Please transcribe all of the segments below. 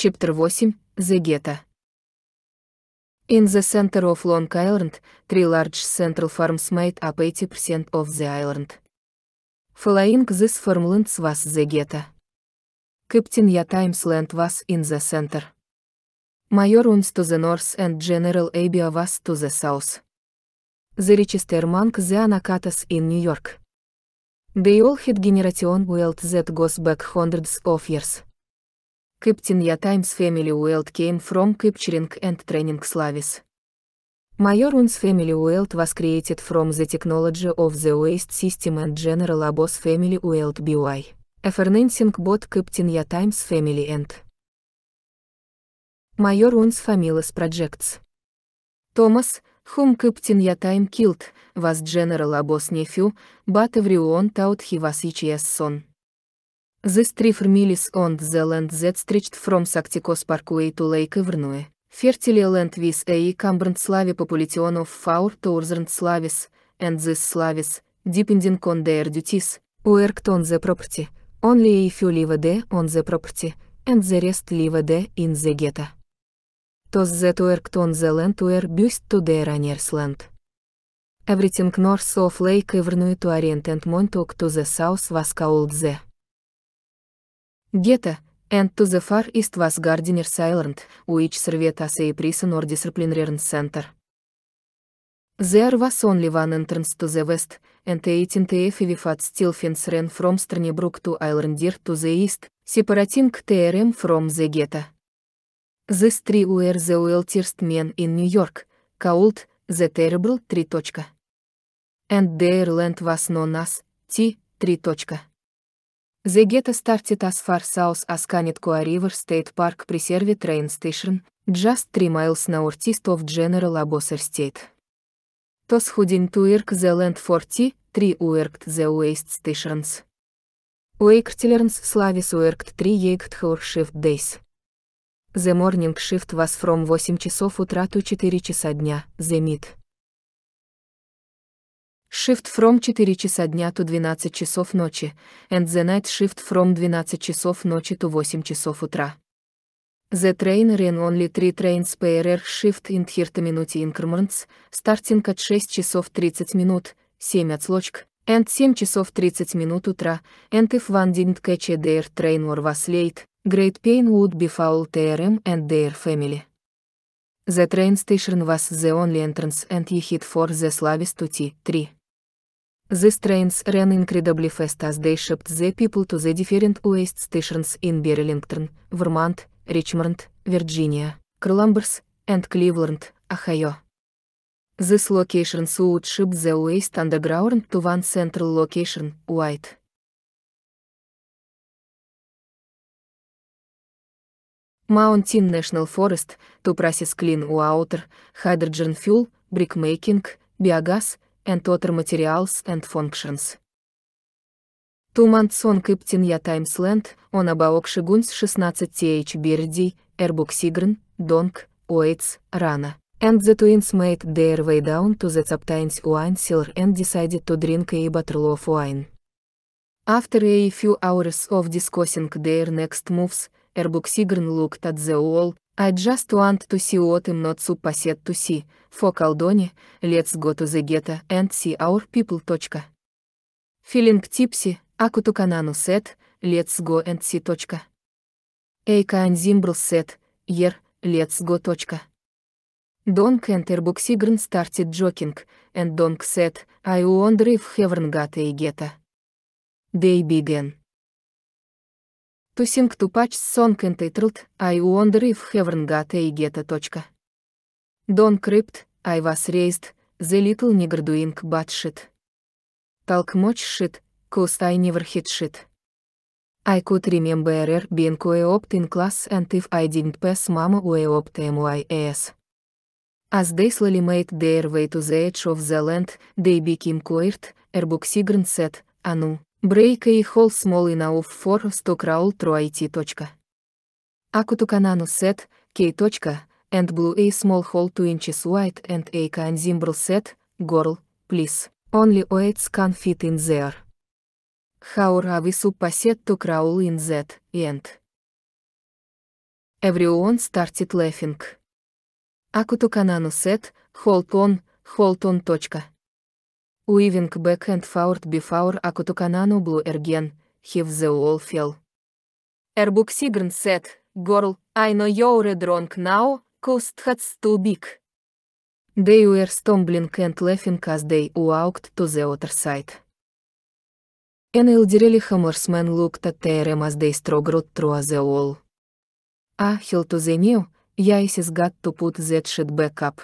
Chapter 8, The In the center of Long Island, three large central farms made up 80% of the island. Following this farmland was the ghetto. Captain Yatimes land was in the center. Major Uns to the north and General Abia was to the south. The richest among the Anacatas in New York. They all had generation wealth that goes back hundreds of years. Кыптинья Times Family Wealth came from Kipchering and Training Slavis. Major Un's Family Wealth was created from the technology of the waste system and general abos Family Wealth BY. A financing bot Kiptinia Times Family and Major Un's Families Projects. Thomas, whom Kiptinia Time killed, was general abos nephew, but everyone thought he was each son. This three families owned the land that stretched from Sacticos Parkway to Lake Ivernue. Fertile land with a cumbrant Slavi population of four thousand Slavis, and these Slavis, depending on their duties, worked on the property. Only a few lived on the property, and the rest lived in the ghetto. Those that worked on the land were used to their owner's land. Everything north of Lake Ivernue to Orient and Montauk to the south was called the Гета, and to the far east was Gardiners Island, which served as a prison or disciplinary center. There was only one entrance to the west, and 18th fat steel fence ran from Stranibrook to Islandir to the east, separating TRM from the ghetto. These three were the wealthiest men in New York, called the Terrible 3. And their land was known as T. 3. The Geta started as far south as Kanetkoa River State Park Preserve train station, just 3 miles northeast of General Abosser State. Tos Hudin to Irk the land 40, 3 Uirkt the waste stations. Uirktillerns Slavis Uirkt 3 Yegt Hour Shift Days. The morning shift was from 8 часов утра до 4 часа дня, the mid. Shift from 4 часа дня to 12 часов ночи, and the night shift from 12 часов ночи to 8 часов утра. The train ran only 3 trains per hour shift in 30 minute increments, starting at 6 часов 30 минут, 7 отслочек, and 7 часов 30 минут утра, and if one didn't catch their train or was late, great pain would be foul to them and their family. The train station was the only entrance and you hit for the slabest to T3. These trains ran incredibly fast as they shipped the people to the different waste stations in Burlington, Vermont, Richmond, Virginia, Columbus, and Cleveland, Ohio. These locations would ship the waste underground to one central location, White. Mountain National Forest, to process clean water, hydrogen fuel, brick making, biogas, and other materials and functions. Two months on Kiptinya Times Land, on Abaok Shiguns 16th Birdi, Erbuk Sigrin, Donk, Oits, Rana. And the twins made their way down to the Taptain's wine cellar and decided to drink a bottle of wine. After a few hours of discussing their next moves, Erbuk Sigrin looked at the wall, I just want to see what I'm not supposed to see, for Caldoni, let's go to the ghetto and see our people. Feeling tipsy, Акутуканану set, let's go and see. Эйка Анзимбрл set, year, let's go. Donk Донг Энтербуксигрн started joking and donk said, I wonder if heaven got a ghetto. They began to sing to patch song entitled I wonder if heaven got a geta. Don crypt, I was raised, the little nigger doing bad shit. Talk much shit, cause I never hit shit. I could remember her being way opt in class and if I didn't pass mama way opt MYAS. As they slowly made their way to the edge of the land, they became coired, Erbuxigrn said, Anu. Брейка и Холл Смолы на Уф Фор Стокраул Труайти. Акутуканану Сет, Кей. and blue a small hole 2 inches wide and a can symbol set, girl, please. Only oats can fit in there. How are we supposed to crawl in that end? Everyone started laughing. Акутуканану set, hold on, hold on. Weaving back and forth before Akutukananu blue ergen, heave the wall fell. Erbuk Sigrun said, Girl, I know you're drunk now, cost hats too big. They were stumbling and laughing as they walked to the other side. An elderly hammersman looked at Terem as they struggled through the wall. Ah, to the new, Yais is got to put that shit back up.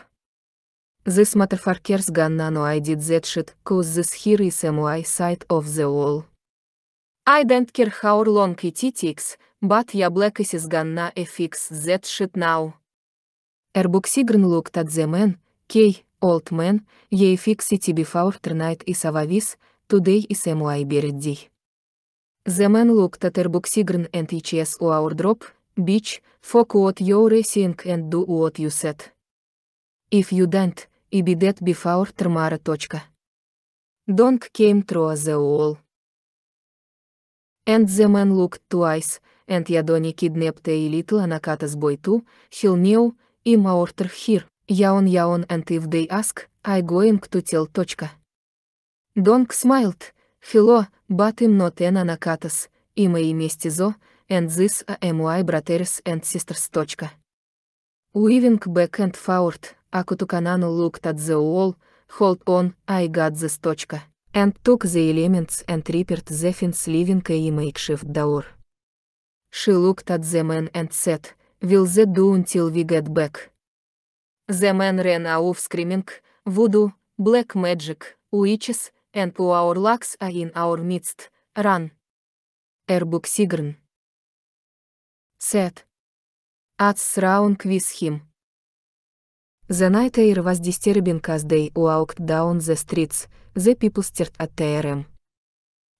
This matter for to know I did that shit, cause this here is my side of the wall. I don't care how long it takes, but ya black is gonna fix that shit now. Erbuk Sigren looked at the man, K, old man, ye fix it before tonight is over, this, today is my birthday. The man looked at Erbuk Sigren and eches our drop, bitch, fuck what you're saying and do what you said. If you don't, be dead before termara. Dong came through the wall. And the man looked twice, and Yadoni kidnapped a little Anakata's boy too, he'll know, im order here, yaon yaon and if they ask, I going to tell. Dong smiled, hello, but im not an Anakatas, im a месте зо, and this are my brothers and sisters. Weaving back and forth, Akutukananu looked at the wall, hold on, I got this точка, and took the elements and repaired the fence leaving a makeshift door. She looked at the man and said, will they do until we get back? The man ran off screaming, voodoo, black magic, witches, and our locks are in our midst, run. Erbuk Sigren Said. Ацраунг Висхим. The night air was disturbing as they walked down the streets, the people stared at them.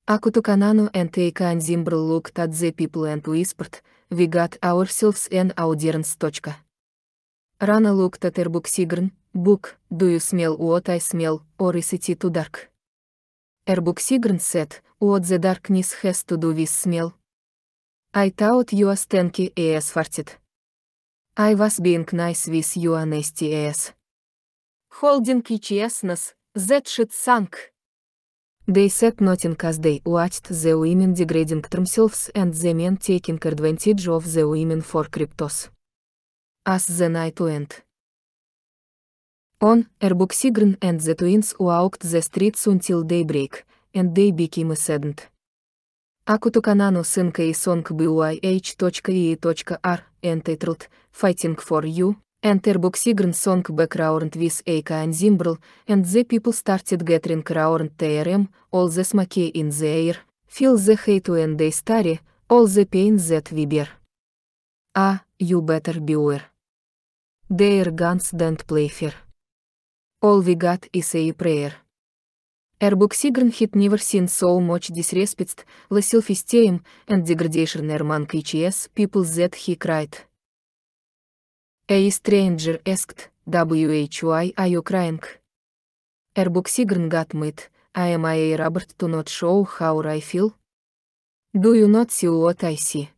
Akutukanano and Eika and Zimbr looked at the people and whispered, we got ourselves an audience. Rana looked at her book Sigurn, book, do you smell what I smell, or is it too dark? Erbuk Sigurn said, what the darkness has to do with smell? I thought you a stanky as farted. I was being nice with you and STS. Holding ETSness, that shit sunk. They said nothing as they watched the women degrading themselves and the men taking advantage of the women for cryptos. As the night went. On, Erbuk Erbuxigren and the twins walked the streets until daybreak, and they became saddened. Акутуканану сынка и сонг buih.ee.r, entitled, Fighting for You, Enterboxigren song background with Eika and Zimbrel, and the people started gathering around TRM, all the smoke in the air, feel the hate when they stare. all the pain that we bear. Ah, you better beware. Their guns don't play fair. All we got is a prayer. Эрбуксигрн hit never seen so much disrespect, the self-esteem, and degradation among HS people that he cried. A stranger asked, why are you crying? Эрбуксигрн got mad, I am a Robert to not show how I feel? Do you not see what I see?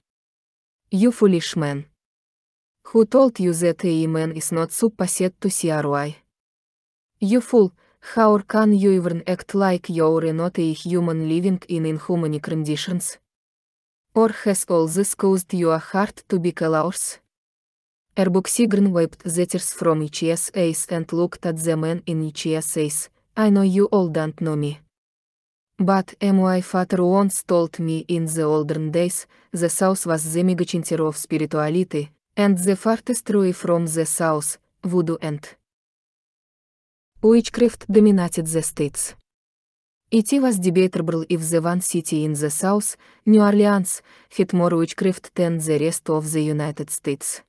You foolish man. Who told you that a man is not supposed to see ROI? You fool, how can you even act like you're not a human living in inhuman conditions? Or has all this caused your heart to be callous? Erbuk Sigurn wiped the tears from each eyes and looked at the man in each eyes. I know you all don't know me. But my father once told me in the olden days, the south was the megacenter of spirituality, and the farthest away from the south, voodoo and Witchcraft dominated the states. It was debatable if the one city in the south, New Orleans, had more witchcraft than the rest of the United States.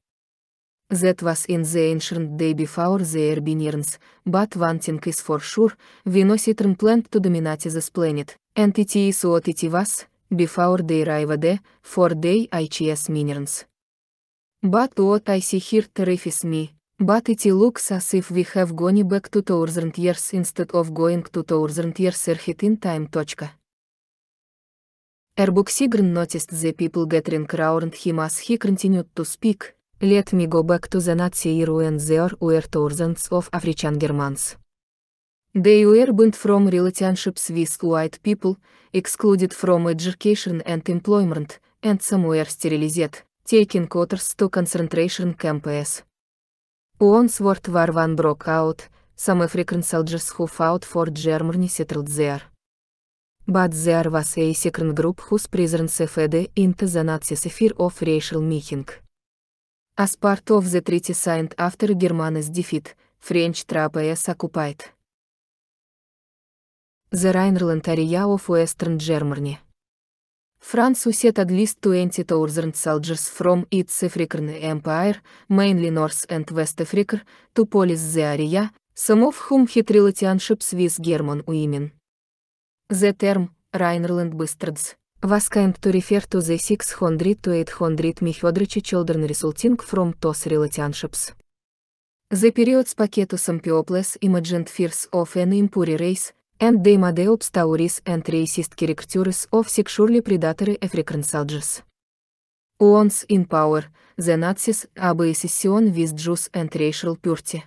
That was in the ancient day before the Herbinians, but one thing is for sure, we Venocitron planned to dominate this planet, and it is what it was, before they arrived there, for they IGS minerans. But what I see here terrifies me, but it looks as if we have gone back to thousand years instead of going to thousand years ahead in time. Erbuk Sigrun noticed the people gathering around him as he continued to speak. Let me go back to the Nazi era when there were thousands of African Germans. They were banned from relationships with white people, excluded from education and employment, and some were sterilized, taking others to concentration camps. Uonsworth war one out, some African soldiers who fought for Germany settled there. But there was a second group whose prisoners fed into the Nazi sphere of racial mixing. As part of the treaty signed after Germany's defeat, French trapeze occupied. The Rhineland area of Western Germany. France Uset at least 20,000 soldiers from its African empire, mainly North and West Africa, to police the area, some of whom had relationships with German women. The term, Rhineland Bastards, was kind to refer to the 600 to 800 Mihodrichi children resulting from those relationships. The period sparked some peoples imagined fears of an impure race, and they made up stories and racist caricatures of sexually predatory African soldiers. Once in power, the Nazis have with Jews and racial purity.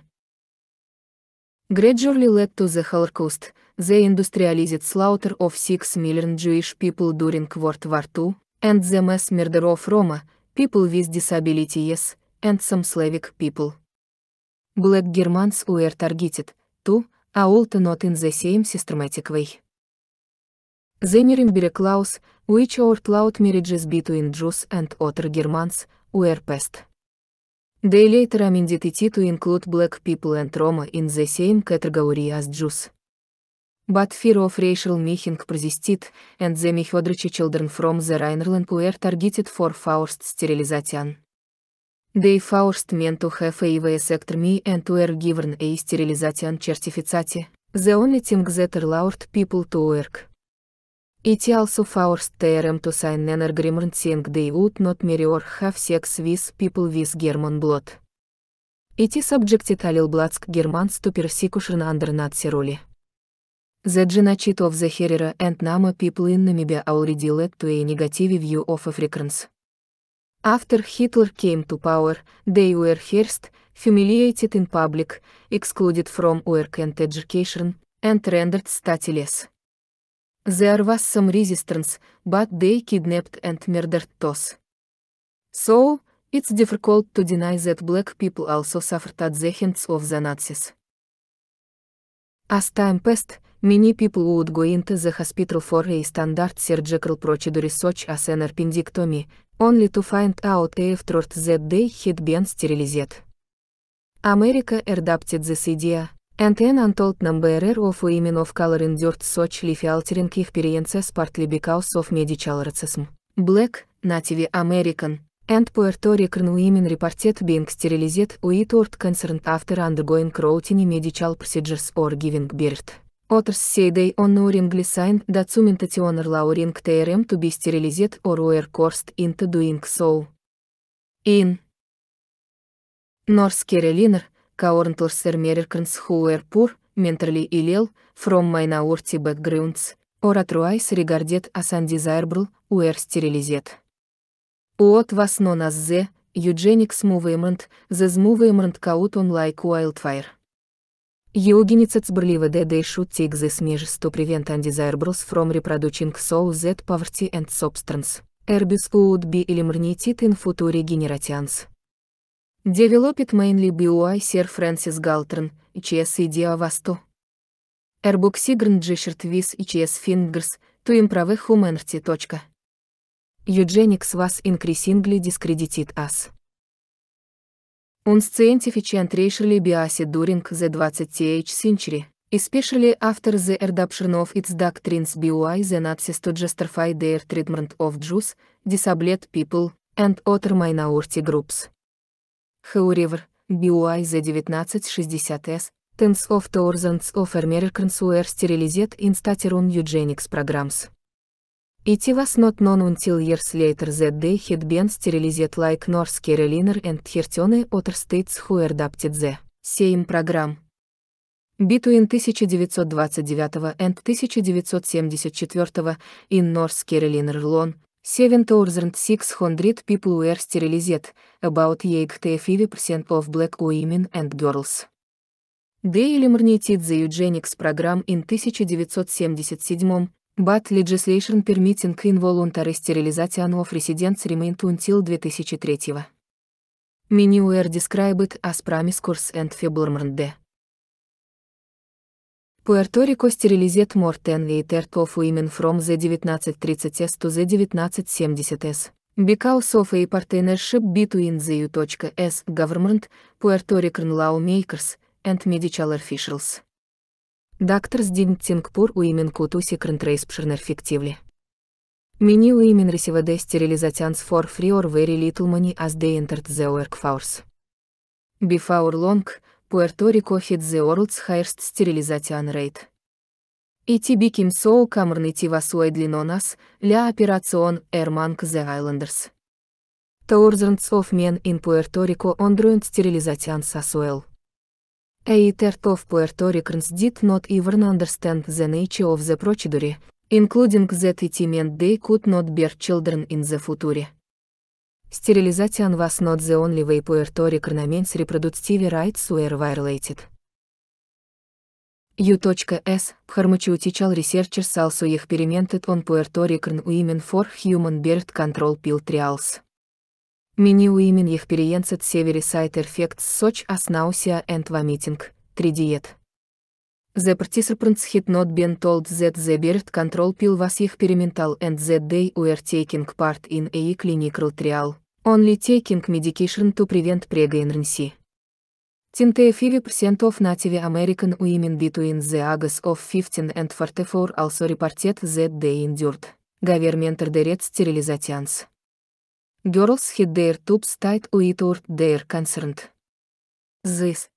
Gradually led to the Holocaust, the industrialized slaughter of six million Jewish people during World War II, and the mass murder of Roma, people with disabilities, and some Slavic people. Black Germans were targeted, too, Аулт not in the same systematic way. Zenirimbier Klaus, which or cloud marriages between Jews and other Germans, were past. They later amended it to include black people and Roma in the same category as Jews. But fear of racial mixing persisted, and the Mihodrici children from the Rhineland were targeted for forced sterilization. They forced men to have a vasectomy and were given a sterilization certificate, the only thing that allowed people to work. It also forced them to sign an agreement saying they would not marry or have sex with people with German blood. It subjected Alilblatsk Germans to persecution under Nazi rule. The genocide of the Herero and Nama people in Namibia already led to a negative view of Africans. After Hitler came to power, they were first humiliated in public, excluded from work and education, and rendered statyless. There was some resistance, but they kidnapped and murdered those. So, it's difficult to deny that black people also suffered at the hands of the Nazis. As time passed, many people would go into the hospital for a standard surgical procedure such as an appendectomy, Only to find out if throughout that day he'd been sterilized. America adopted this idea, and an untold number of women of color endured such life-altering experiences partly because of medical racism. Black, native American, and Puerto Rican women reported being sterilized with or concerned after undergoing routine medical procedures or giving birth. Отрс сейдей он наурингли да цументатионер лауринг тейрем эм туби стерилизет оруэр корст инта дуинг соу. Ин. Норс керелинер, каорнтлр сермерер кранс крнсхуэр пур, менторли илел, фром майна майнаурти бэкгрюндс, оратруайс регардет асандизайрбрл, уэр стерилизет. Уот васно нас зе, юдженикс мувемент, зез мувемент каут он лайк уайлдфайр. Еогенецет сбрливы дэдэй шут тейк зэс меж сто превент андизайрбрус фром репродучинг сол зет паверти энд собстранс. Эрбис уд би или мрнитит ин футуре генератианс. Девелопит мейнли биуай сер Фрэнсис Галтрен, ЧС и Диавасто. Эрбуксигрн джишерт вис и ЧС Фингерс, туим правы хуменрти. Точка. Eugenics вас инкресингли дискредитит ас. On scientific and racially biased during the 20th century, especially after the adoption of its doctrines by the Nazis to justify their treatment of Jews, disabled people, and other minority groups. However, by the 1960s, tens of thousands of Americans were sterilized in state-run eugenics programs. It was not known until years later that they had been sterilized like North Carolina and Hirtone other states who adopted the same program. Between 1929 and 1974 in North Carolina alone, 7,600 people were sterilized, about 85% of black women and girls. Дейли Мрнитит за Eugenics программ in 1977 But legislation permitting involuntary sterilization of residents remained until 2003. Many were described as promiscuous and feeble-minded. Puerto Rico sterilized more than a third of women from the 1930s to the 1970s. Because of a partnership between the U.S. government, Puerto Rican lawmakers, and medical officials. Дактер у уимен кутуси крентрейс пшернерфективли. Мини уимен ресиведе стерилизатянс фор фриор вери литл мани аз де энтерт зе уэркфаурс. Бифаур лонг, Пуэрто-Рико фит зе орлдс хайрст стерилизатян рейд. Ити биким соу камрнити васуэ длинонас, ля операцион эрманг зе айлендерс. Таурзернцов мен ин Пуэрто-Рико ондруент стерилизатян сасуэл. A third of Puerto Ricans did not even understand the nature of the procedure, including that it meant they could not bear children in the future. Sterilization was not the only way Puerto Rican remains reproductive rights were violated. U.S. Pharmaceutical researchers also experimented on Puerto Rican women for human birth control pill trials. Меню имен их переенцет севери сайт Эрфект Соч Аснаусия энд Вамитинг, 3 диет. The participants had not been told that the birth control pill was experimental and that they were taking part in a clinical trial, only taking medication to prevent pregnancy. Тинте фиви of native American women between the ages of 15 and 44 also reported that they endured government-ordered sterilizations. Girls hid their tubes tight with their concerned. This.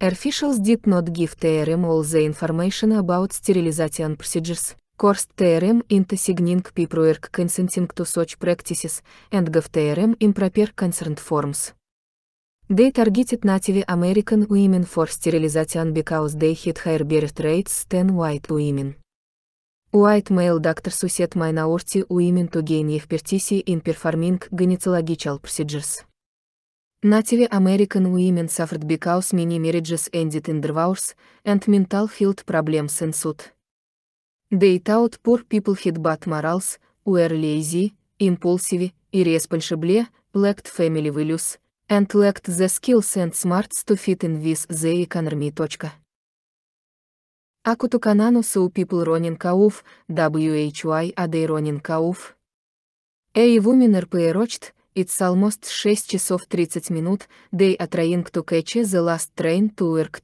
Officials er did not give TRM all the information about sterilization procedures. caused TRM into signing paperwork consenting to such practices and gave TRM improper concerned forms. They targeted Native American women for sterilization because they hit higher birth rates than white women. White male doctor Suset minority women to gain expertise in performing gynecological procedures. Native American women suffered because many marriages ended in divorce and mental health problems ensued. They thought poor people had bad morals, were lazy, impulsive, irresponsible, lacked family values, and lacked the skills and smarts to fit in with the economy. Акуту Канану Су People Ронин Кауф, WHY Адей Ронин Кауф. Эй Вумен РПРочт, It's almost 6 часов 30 минут, Day a trying to catch the last train to work.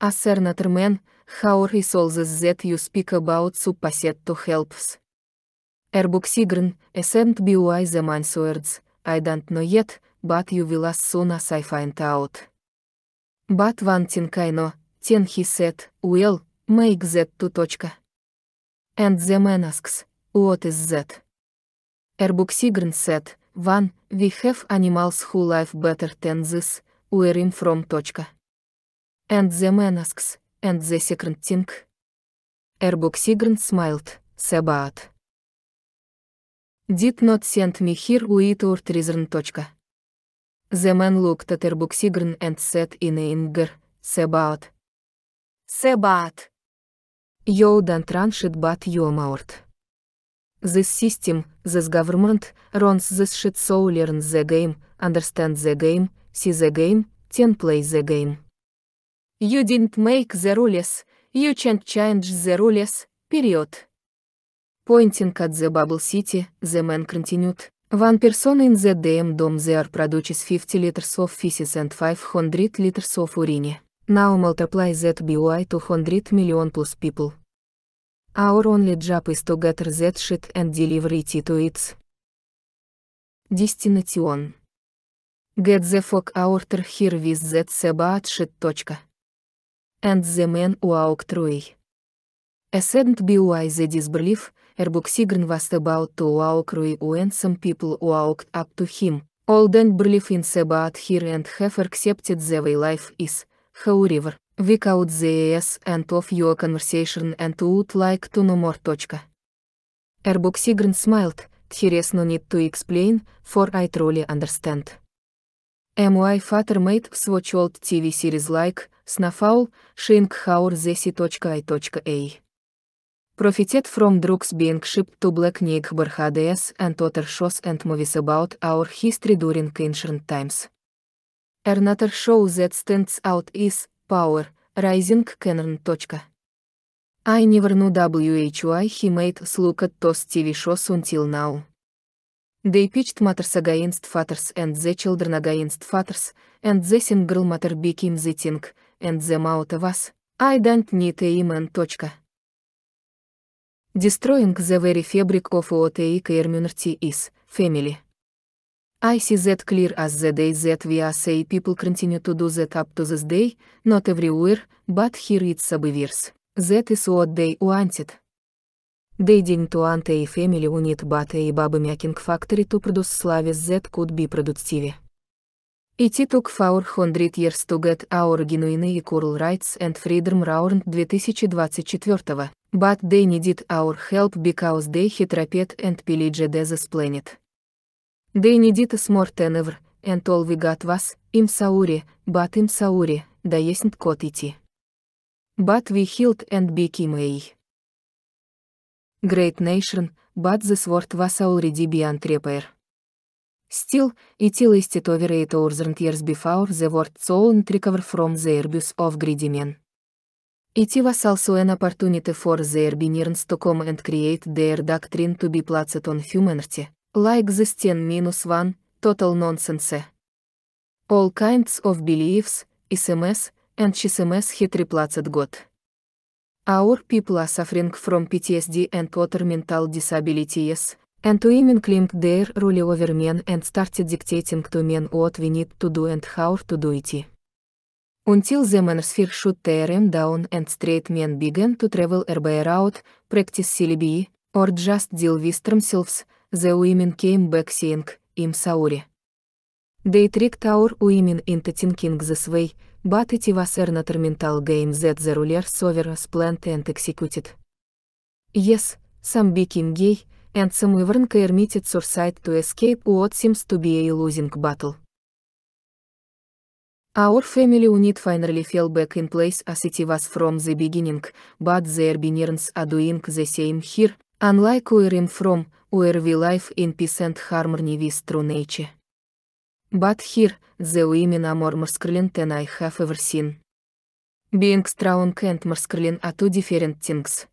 A certain Натермен, how are you this that you speak about supposed to helps? Erbuk Sigrun, esent be why the man's words, I don't know yet, but you will as soon as I find out. But one thing I know, Then he said, Well, make that two точка. And the man asks, What is that? Erbuk Sigrun said, One, we have animals who live better than this, where in from точка. And the man asks, and the second thing. Erbuk Sigrun smiled, Sebaat. Did not send me here with or treason точка. The man looked at Erbuk Sigrun and said in anger, Sebaat, Себат. Йоудан траншит бат йомаорт. This system, this government, runs this shit so learn the game, understand the game, see the game, then play the game. You didn't make the rules, you can't change the rules, period. Pointing at the bubble city, the man continued. One person in the DM dome there produces 50 liters of feces and 500 liters of urine. Now multiply that by 200 million plus people. Our only job is to gather that shit and deliver it to its destination. Get the fuck out here with that sebat shit. And the man walk through. Ascend by the disbelief, Erbuxigren was about to walk through when some people walked up to him, all then believe in sebat here and have accepted the way life is. However, without the AS end of your conversation and would like to know more. Erbok Sigrun smiled, there is no need to explain, for I truly understand. MY father made swatch old TV series like Snafowl, Shinkhaur Zesi.i.a. Profited from drugs being shipped to Black Nick Barhades and other shows and movies about our history during ancient times. Another шоу, that stands out is Power Rising Cannon. I never knew why he made look at those TV shows until now. They pitched matters against fathers and the children against fathers, and the single matter became the thing, and the mouth of us, I don't need a man. Destroying the very fabric of what a community is, family. I see that clear as the day that we as a people continue to do that up to this day, not everywhere, but here it's obvious. That is what they wanted. They didn't want a family unit but a baba making factory to produce slaves that could be productive. It took 400 years to get our genuine equal rights and freedom round 2024, but they needed our help because they had raped and pillaged this planet. Дейнидитас мортеневр, энтол вигат вас, им саури, бат им саури, да еснт кот идти. Бат ви хилт энд бики мэй. Great Nation, but this word was already beyond repair. Still, it illustrated eight thousand years before the word couldn't recover from the abuse of greedy men. It was also an opportunity for the Arbineers to come and create their doctrine to be placed on humanity. Like the ten minus minus 1, Total Nonsense. All kinds of beliefs, SMS, and SMS hit replaced God. Our people are suffering from PTSD and other mental disabilities, and women claimed their rule over men and started dictating to men what we need to do and how to do it. Until the manosphere should tear them down and straight men began to travel their way out, practice CLB, or just deal with themselves, The Women Came Back Seeing, him sorry. They tricked our women into thinking this way, but it was an mental game that the rulers over us planned and executed. Yes, some became gay, and some even committed suicide to escape what seems to be a losing battle. Our family unit finally fell back in place as it was from the beginning, but the Herbinirns are doing the same here, unlike where from, where we live in peace and harmony with true nature. But here, the women are more masculine than I have ever seen. Being strong and masculine are two different things.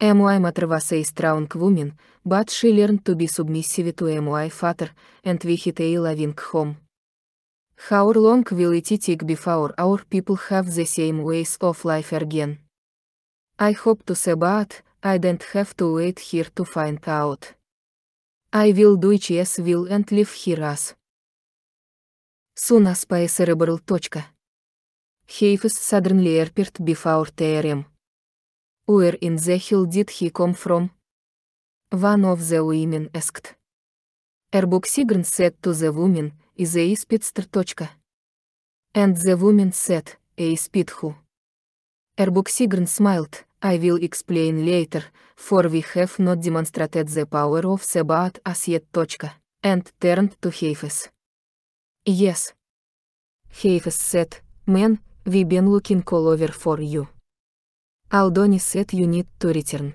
MY mother was a strong woman, but she learned to be submissive to MY father, and we hit a loving home. How long will it take before our people have the same ways of life again? I hope to say but, I don't have to wait here to find out. I will do it yes will and leave here as. Soon as possible. Heifes suddenly appeared before Terem. Where in the hill did he come from? One of the women asked. Erbuk Sigrun said to the woman, is a spitster. And the woman said, a speed who. Erbuk Sigrun smiled, I will explain later, for we have not demonstrated the power of Sebaat as yet. And turned to Hefes. Yes. Hefes said, Man, we have been looking all over for you. Aldoni said you need to return.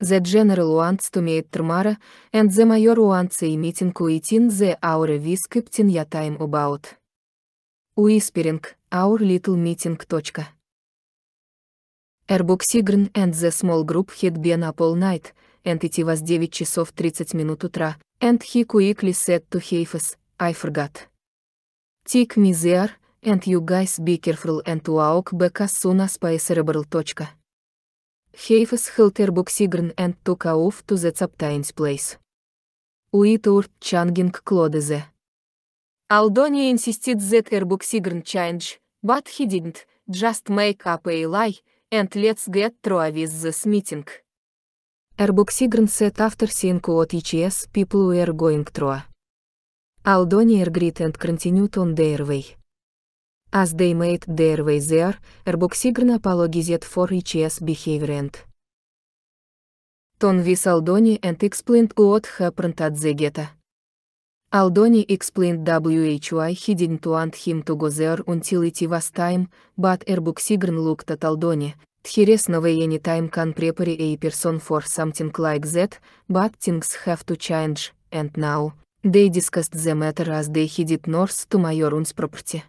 The general wants to meet tomorrow, and the mayor wants a meeting in the hour we skipped in your time about. Whispering, our little meeting. Airbook Sigrun and the small group had been up all night, and it was 9 часов 30 минут утра, and he quickly said to Hefes. I forgot. Take me there, and you guys be careful and walk back as soon as possible. Hefes held Airbook Sigrun and took off to the Zaptain's place. We toured Changing Клодезе. Aldoni insisted that Airbook Sigrun change, but he didn't, just make up a lie, and let's get through with this meeting. Airbug Sigrun said after seeing what ECS people were going through. Aldoni agreed and continued on their way. As they made their way there, Airbug Sigrun apologized for ECS behavior and Ton with Aldoni and explained what happened at the ghetto. Aldoni explained why he didn't want him to go there until it was time, but Erbuk Erbuxigren looked at Aldoni, There is no way any time can prepare a person for something like that, but things have to change, and now, they discussed the matter as they headed north to Majorun's property.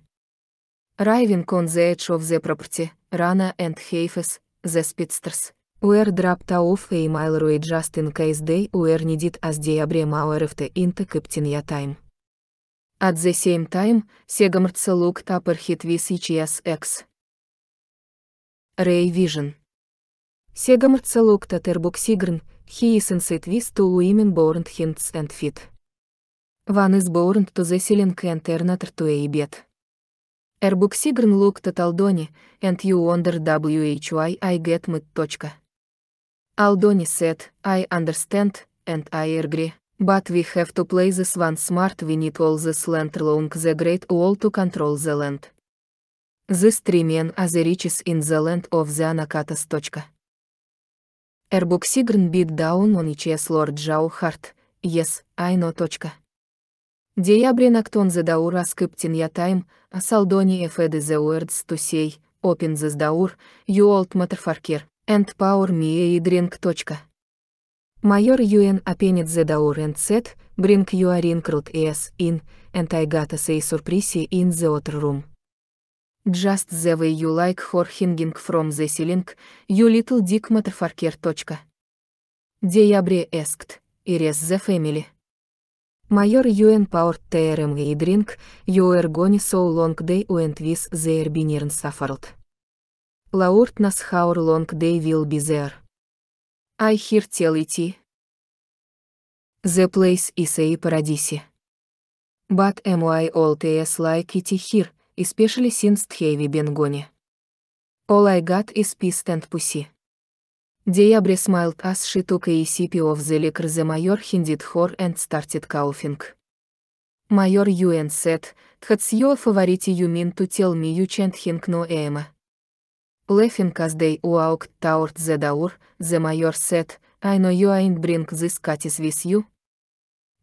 Arriving on the edge of the property, Rana and Heifes, the speedsters, Where dropped off a mile road just in case they were needed as they abrim our FT into captain ya time. At the same time, Segamrts looked up her hit with X. Ray Vision. Segamrts looked at her book Sigurn, he is inside with two women born hints and feet. One is born to the ceiling and another to a bed. Эрбуксигрн лук таталдони, and you wonder why I get mad. Aldoni said, I understand, and I agree. But we have to play this one smart we need all this land along the great wall to control the land. These three men are the riches in the land of the Anakatas. Erbuk Sigurn beat down on each Lord Jao Hart, yes, I know. Диабрин актон the daur as captain ya time, as Aldoni fed the words to say, open this daur, you old motherfucker, and power me и drink. Майор Юэн опенит the door and said, bring your recruit ES in, and I got a say surprise in the other room. Just the way you like her hanging from the ceiling, you little dick motherfucker. Diabre asked, Iris the family. Майор Юэн Пауэр ТРМ и Дринг, Юэр Гони Соу Лонг Дэй Уэнт Вис Зейр Бинирн Сафарот. Лаурт нас хаур лонг дей вил бизер. I hear tell it. The place is a paradise. But am I all ts like it here, especially since heavy bengoni. All I got is peace and pussy. Diabre smiled as she took a sip of the liquor the mayor hinded her and started coughing. Майор Юэн said, That's your favorite you mean to tell me you chant him no ema. Laughing as they walked toward the door, the mayor said, I know you ain't bring this Katis with you.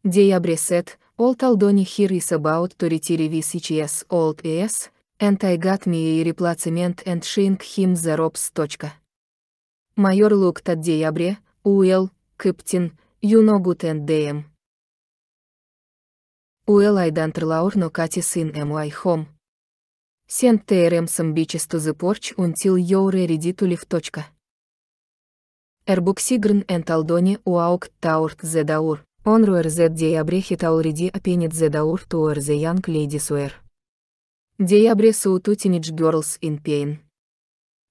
Diabre said, all Taldoni here is about to retire VCHS old ES, and I got me a replacement and shink him the ropes. Майор looked at Diabre, Well, Captain, you know good and damn. Well I don't laur no Katis in my home. Сент ТРМ самбичесто запорч унтил йоуре редитулив. Эрбук сигрн энталдоне уаук таурт зедаур. Он руэр зед диабрехи тауриди апенит зедаур туэр зе янг леди суэр. Диабре саутутинидж герлс ин пейн.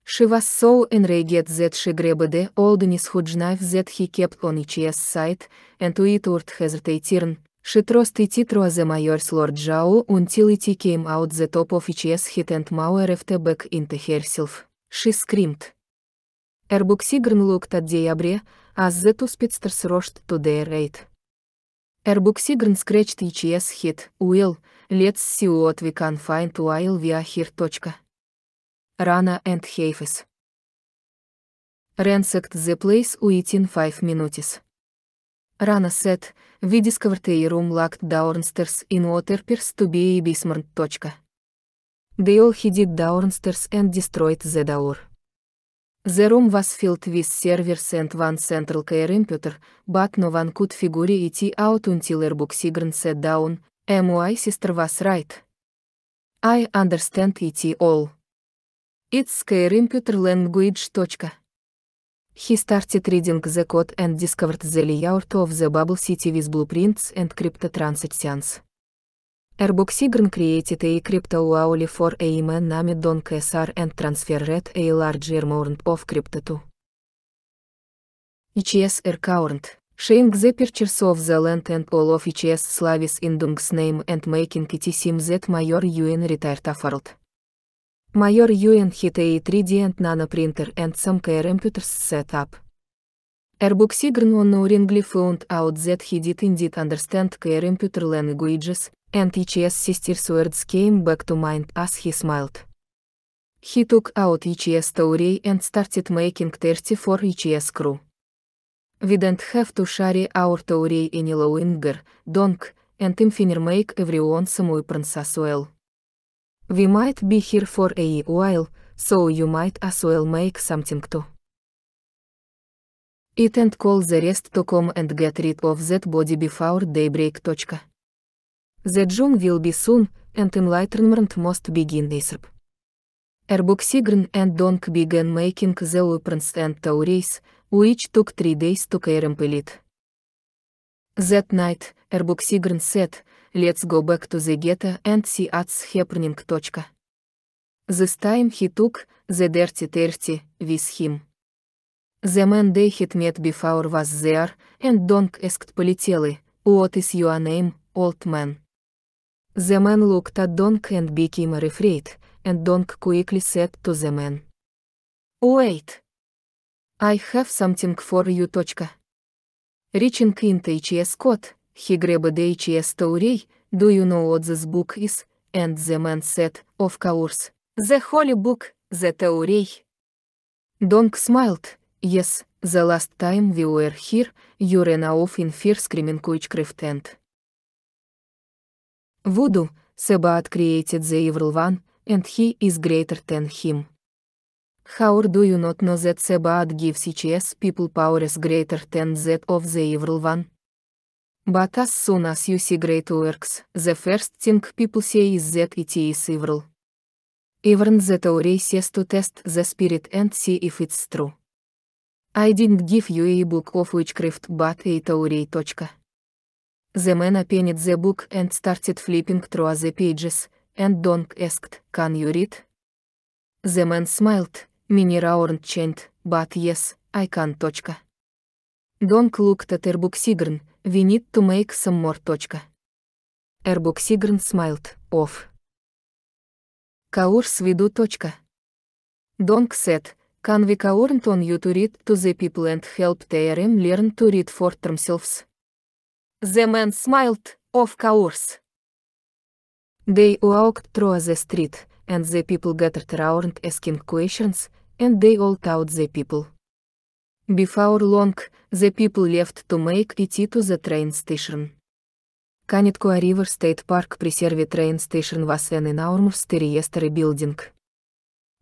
Шивас соу энрейгет зет шигребеде олденис худжнайв зет хикепт он ичиес сайт, энтуитурт хезртейтирн, și trostit titro the majors lord Zhao untility came out the top of each hit and Mauer FT back into herself. She screamed. Erbuxigern looked at the abre, as the two speedsters rushed to their aid. Erbuxigern scratched each hit, will, let's see what we can find while we are here. Rana and Hafes. Ransacked the place within five minutes. Рана сет, видискавртеирум лакт даорнстерс инуотерперс тубе и бисмарн. Точка. Деол хидит даорнстерс энд дестройт зе даор. The room was filled with servers and one central care computer, but no one could figure it out until Airbug Sigrun sat down, MY sister was right. I understand it all. It's care computer language. He started reading the code and discovered the layout of the Bubble City with blueprints and crypto transactions. Airboxigren created a crypto wallet for a man named Don KSR and transferred a large amount of crypto to ECS account, showing the purchase of the land and all of ECS slave's in Dung's name and making it seem that Major UN retired a world. Майор Юэн Хитей 3DNT Nano Printer and Some Care Computers Setup. Airbug Sigurn on Knowingly found out that he did indeed understand Care Computer languages, and ECS sister's words came back to mind as he smiled. He took out ECS theory and started making for ECS crew. We don't have to share our theory any longer, donk, and infinir make everyone самой princess well. We might be here for a while, so you might as well make something too. It and call the rest to come and get rid of that body before daybreak. The June will be soon, and enlightenment must begin ASAP. Erbuk Sigrun and Donk began making the weapons and Tauris, which took three days to complete. That night, Erbuk Sigrun said, Let's go back to the ghetto and see what's happening. This time he took the dirty dirty with him. The man they had met before was there, and Donk asked politely, What is your name, old man? The man looked at Donk and became afraid, and Donk quickly said to the man. Wait. I have something for you. Reaching into his coat. He grabbed Higrebedeiches story, do you know what this book is? And the man said, Of course, the holy book, the theory. Dong smiled, Yes, the last time we were here, you ran off in fear screaming witchcraft and. Voodoo, Sebaat created the evil one, and he is greater than him. How do you not know that Sebaat gives each people powers greater than that of the evil one? But as soon as you see great works, the first thing people say is that it is evil. Even the theory says to test the spirit and see if it's true. I didn't give you a book of witchcraft but a theory. The man opened the book and started flipping through the pages, and Donk asked, Can you read? The man smiled, Minera chanted, but yes, I can. Donk looked at her book Sigurn, we need to make some more. Эрбук Сигрн smiled, off. Kaur Svidu. Donk said, can we count on you to read to the people and help them learn to read for themselves? The man smiled, of course. They walked through the street, and the people gathered around asking questions, and they all taught the people. Before long, the people left to make it to the train station. Канеткуа River State Park Preserve Train Station was an enormous terrestrial building.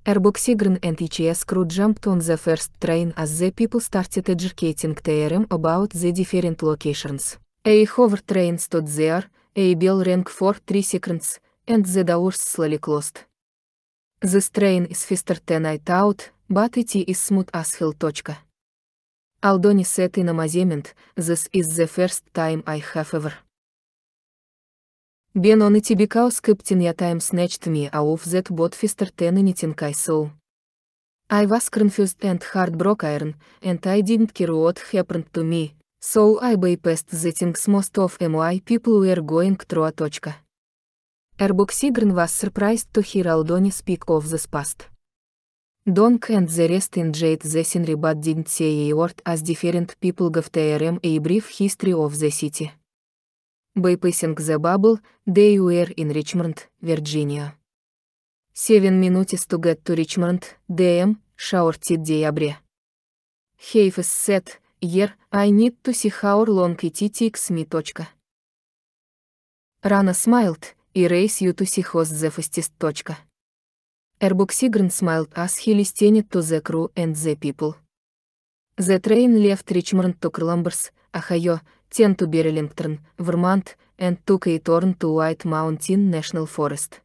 Airboxigren and ECS crew jumped on the first train as the people started educating TRM about the different locations. A hover train stood there, a bell rang for three seconds, and the doors slowly closed. This train is faster than I thought, but it is smooth as hell. Aldoni said in a amazement, this is the first time I have ever been on it because Captain time snatched me out of that boat faster than anything I saw. I was confused and heartbroken, and I didn't care what happened to me, so I bypassed the things most of my people were going through. Точка. Erbuk Sigrin was surprised to hear Aldoni speak of this past. Donk and the rest in jade the scenery but didn't say a word as different people gave TRM a brief history of the city. Bypassing the bubble, they were in Richmond, Virginia. Seven minutes to get to Richmond, DM, shorted diabre. Heif is set, year, I need to see how long it takes me. Rana smiled, erase you to see host the fastest. Airbag Sigren smiled as he listened to the crew and the people. The train left Richmond to Columbus, Ohio, then to Burlington, Vermont, and took a turn to White Mountain National Forest.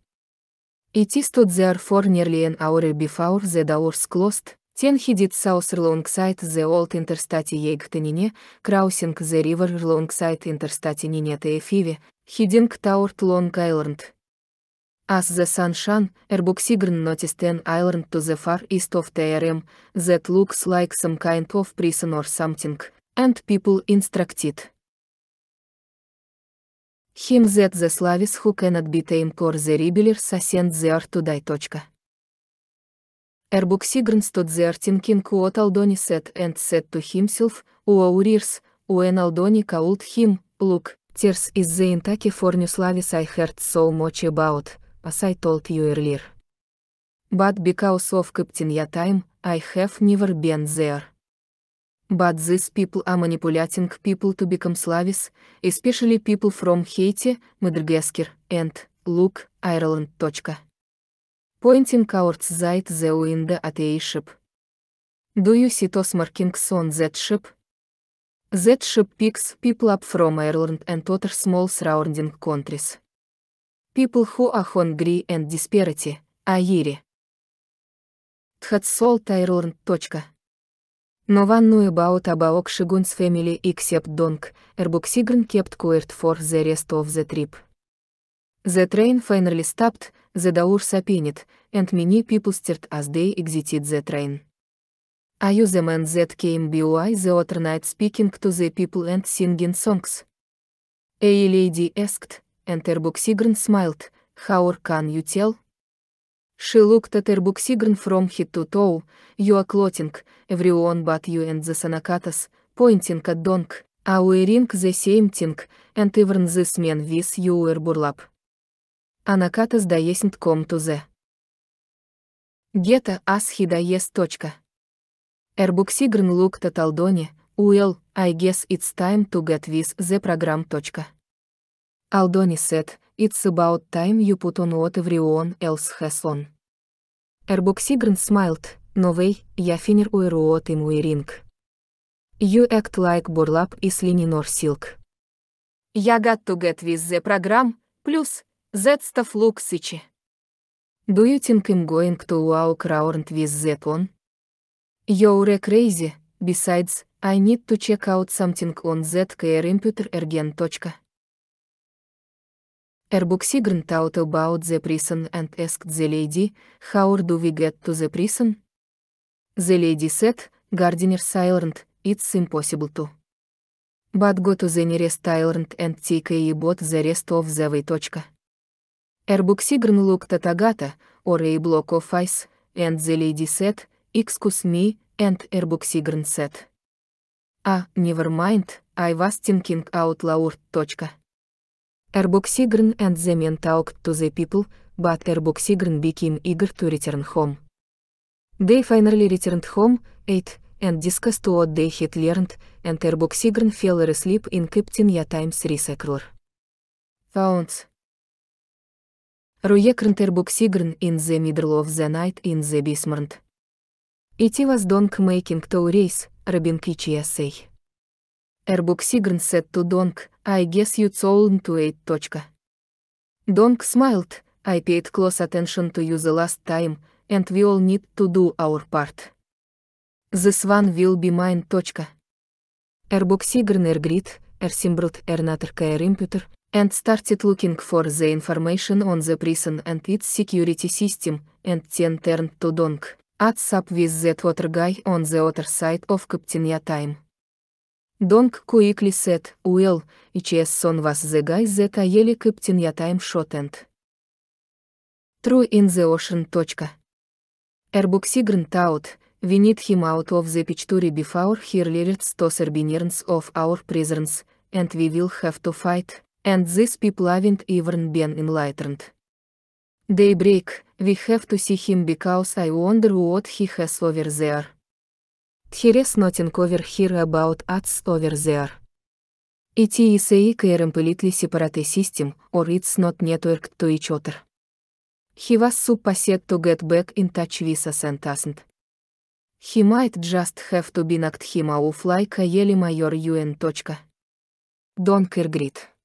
It stood there for nearly an hour before the doors closed, then he did south alongside the old interstate Yegtenine, crossing the river alongside interstate Ninete Efive, heading toward Long Island, As the sun shone, Erbuxigren noticed an island to the far east of TRM, that looks like some kind of prison or something, and people instructed him that the Slavs who cannot be tamed or the rebellers ascend the earth to die. Erbuxigren stood there thinking what Aldoni said and said to himself, Wow rears, when Aldoni called him, look, tears is the Intaki for new Slavis I heard so much about. Пасай толк юэрлир. Бат because of captain я time, I have never been there. But these people are manipulating people to become Slavis, especially people from Haiti, Madagascar, and, look, Ireland. Pointing out that the window at a ship. Do you see those markings on that ship? That ship picks people up from Ireland and other small surrounding countries. People who are hungry and disparity, Аири. Тхатсол Тайрланд. No one knew about Abaok Shigun's family except Donk, Erbuxigren kept quiet for the rest of the trip. The train finally stopped, the door sapined, and many people stared as they exited the train. Are you the man that came by the other night speaking to the people and singing songs? A lady asked, Enterbooksigren smiled, how can you tell? She looked at Erbooksigren from head to toe, you are clotting, everyone but you and the Sanakatas, pointing at Donk, are wearing the same thing, and even this man with you were burlap. Anakatas doesn't come to the Гетто as he does. Эрбуксигрен looked at Алдони, well, I guess it's time to get with the program. Алдони said, It's about time you put on what everyone else has on. Ербок Сигрен smiled, новей, я финер уэруот им муэринг. You act like Borlap is leaning or silk. Я got to get with the program, plus, that stuff looks itchy. Do you think I'm going to walk around with that on? You're crazy, besides, I need to check out something on that care computer again. Erbuxigern thought about the prison and asked the lady, how do we get to the prison? The lady said, Gardiner silent, it's impossible to. But go to the nearest island and take a boat the rest of the way. Erbuxigern looked at Agata, or a block of ice, and the lady said, excuse me, and Erbuxigern said. А, never mind, I was thinking out loud. Erboxigren and the men talked to the people, but Erboxigren became eager to return home. They finally returned home, ate, and discussed what they had learned, and Erboxigren fell asleep in Captain Yatime's recycler. Founds. Ruekren Erboxigren in the middle of the night in the basement. It was donk making to race, Rabinkichi essay. Airbook Sigurn said to Donk, I guess you told to eight. Donk smiled, I paid close attention to you the last time, and we all need to do our part. This one will be mine. Airbook Sigurn agreed, Ersimbrut Ernatrkaer Imputer, and started looking for the information on the prison and its security system, and then turned to Donk. Adds up with that water guy on the other side of Captain Time. Donk quickly said, well, ECS son was the guy that I really kept in your time short and True in the ocean. Erbuk Sigrant out, we need him out of the picture before he leads to the serbinerns of our prisons, and we will have to fight, and these people haven't even been enlightened. Daybreak, we have to see him because I wonder what he has over there. There is nothing over here about us over there. It is a completely separate system, or it's not networked to each other. He was supposed to get back in touch with us and hasn't. He might just have to be knocked him off like a Yeli Major UN. Don't Grit.